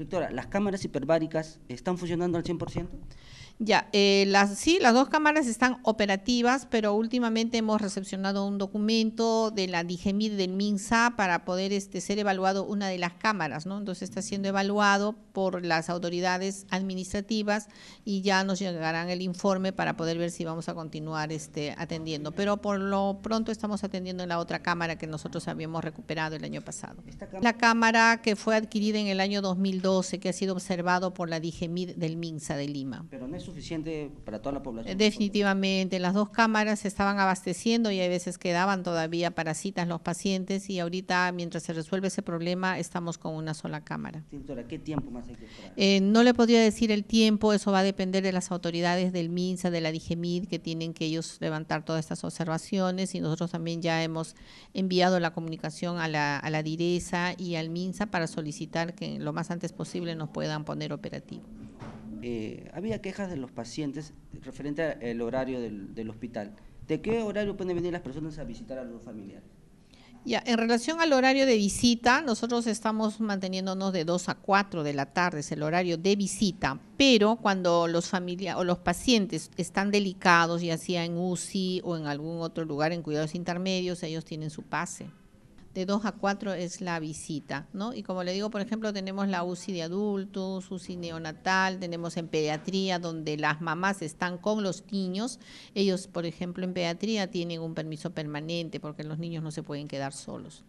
Doctora, ¿las cámaras hiperbáricas están funcionando al 100%? Ya, eh, las, sí, las dos cámaras están operativas, pero últimamente hemos recepcionado un documento de la DIGEMID del MINSA para poder este, ser evaluado una de las cámaras, ¿no? Entonces está siendo evaluado por las autoridades administrativas y ya nos llegarán el informe para poder ver si vamos a continuar este, atendiendo. Pero por lo pronto estamos atendiendo en la otra cámara que nosotros habíamos recuperado el año pasado. La cámara que fue adquirida en el año 2012, que ha sido observado por la DIGEMID del MINSA de Lima suficiente para toda la población. Definitivamente, las dos cámaras se estaban abasteciendo y hay veces quedaban todavía para citas los pacientes y ahorita mientras se resuelve ese problema estamos con una sola cámara. Eh, no le podría decir el tiempo, eso va a depender de las autoridades del MINSA, de la DIGEMID, que tienen que ellos levantar todas estas observaciones y nosotros también ya hemos enviado la comunicación a la, a la DIRESA y al MINSA para solicitar que lo más antes posible nos puedan poner operativo. Eh, había quejas de los pacientes referente al horario del, hospital. ¿De qué horario pueden venir las personas a visitar a los familiares? Ya, en relación al horario de visita, nosotros estamos manteniéndonos de 2 a 4 de la tarde, es el horario de visita, pero cuando los familia o los pacientes están delicados, ya sea en UCI o en algún otro lugar en cuidados intermedios, ellos tienen su pase de dos a cuatro es la visita, ¿no? Y como le digo, por ejemplo, tenemos la UCI de adultos, UCI neonatal, tenemos en pediatría donde las mamás están con los niños. Ellos, por ejemplo, en pediatría tienen un permiso permanente porque los niños no se pueden quedar solos.